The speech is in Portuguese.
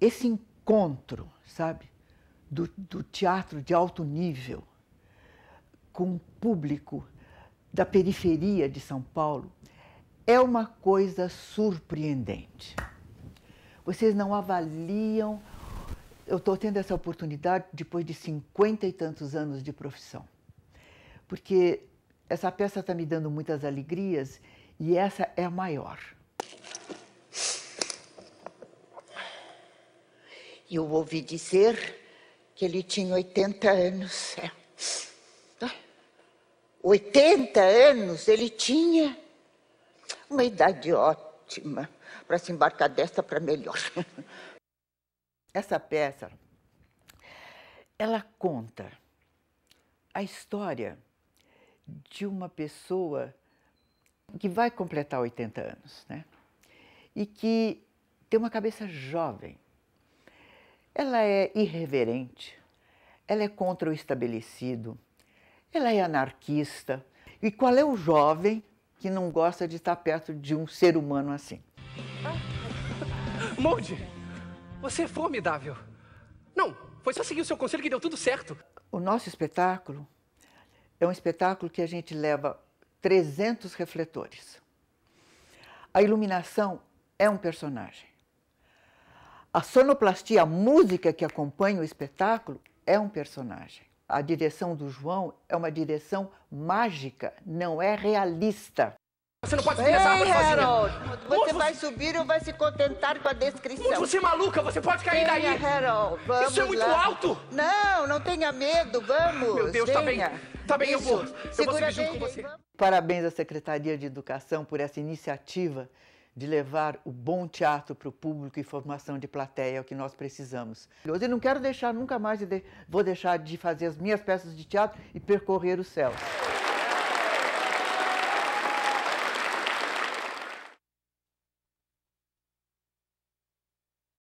Esse encontro, sabe, do, do teatro de alto nível com o público da periferia de São Paulo é uma coisa surpreendente. Vocês não avaliam. Eu estou tendo essa oportunidade depois de cinquenta e tantos anos de profissão, porque essa peça está me dando muitas alegrias e essa é a maior. Eu ouvi dizer que ele tinha 80 anos. 80 é. anos ele tinha uma idade ótima para se embarcar desta para melhor. Essa peça ela conta a história de uma pessoa que vai completar 80 anos, né? E que tem uma cabeça jovem. Ela é irreverente, ela é contra o estabelecido, ela é anarquista. E qual é o jovem que não gosta de estar perto de um ser humano assim? Molde, você é formidável. Não, foi só seguir o seu conselho que deu tudo certo. O nosso espetáculo é um espetáculo que a gente leva 300 refletores. A iluminação é um personagem. A sonoplastia, a música que acompanha o espetáculo, é um personagem. A direção do João é uma direção mágica, não é realista. Você não pode começar Ei, Harold, sozinha. você vai subir ou vai se contentar com a descrição? Onde você é maluca, você pode cair daí. Harold, vamos Isso é muito lá. alto. Não, não tenha medo, vamos. Meu Deus, tá venha. tá bem. Tá bem, Isso. eu vou. Eu vou subir junto com você. Parabéns à Secretaria de Educação por essa iniciativa de levar o bom teatro para o público e formação de plateia, é o que nós precisamos. Eu não quero deixar nunca mais, de, vou deixar de fazer as minhas peças de teatro e percorrer o céu.